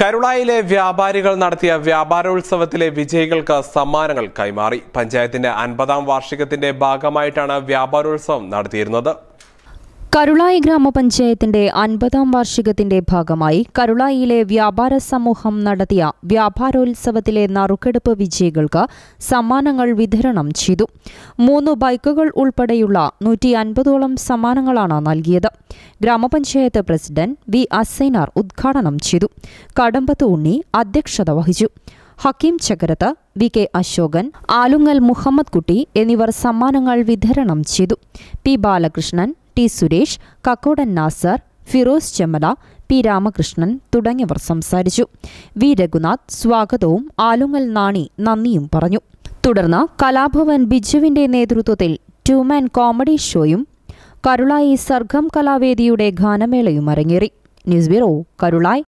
കരുളായിലെ വ്യാപാരികൾ നടത്തിയ വ്യാപാരോത്സവത്തിലെ വിജയികൾക്ക് സമ്മാനങ്ങൾ കൈമാറി പഞ്ചായത്തിന്റെ അൻപതാം വാർഷികത്തിന്റെ ഭാഗമായിട്ടാണ് വ്യാപാരോത്സവം നടത്തിയിരുന്നത് കരുളായി ഗ്രാമപഞ്ചായത്തിന്റെ അൻപതാം വാർഷികത്തിന്റെ ഭാഗമായി കരുളായിയിലെ വ്യാപാര സമൂഹം നടത്തിയ വ്യാപാരോത്സവത്തിലെ നറുക്കെടുപ്പ് വിജയികൾക്ക് സമ്മാനങ്ങൾ വിതരണം ചെയ്തു മൂന്ന് ബൈക്കുകൾ ഉൾപ്പെടെയുള്ള നൂറ്റി അൻപതോളം സമ്മാനങ്ങളാണ് നൽകിയത് ഗ്രാമപഞ്ചായത്ത് പ്രസിഡന്റ് വി അസൈനാർ ഉദ്ഘാടനം ചെയ്തു കടമ്പത്ത് ഉണ്ണി അധ്യക്ഷത വഹിച്ചു ഹക്കീം ചക്രത്ത് വി കെ അശോകൻ ആലുങ്ങൽ മുഹമ്മദ് കുട്ടി എന്നിവർ സമ്മാനങ്ങൾ വിതരണം ചെയ്തു P Balakrishnan T Suresh Kakkodan Nasar Firoz Chemmala P Ramakrishnan തുടങ്ങിയവർ സംസാരിച്ചു വി രഘുനാഥ് സ്വാഗതവും ആലുങ്ങൽ നാണി നന്ദിയും പറഞ്ഞു തുടർന്ന് കലാഭവൻ ബിജുവിന്റെ നേതൃത്വത്തിൽ ട്യൂമാൻ കോമഡി ഷോയും കരുളായി സർഗം കലാവേദിയുടെ ഗാനമേളയും അരങ്ങേറി ന്യൂസ് ബ്യൂറോ കരുളായി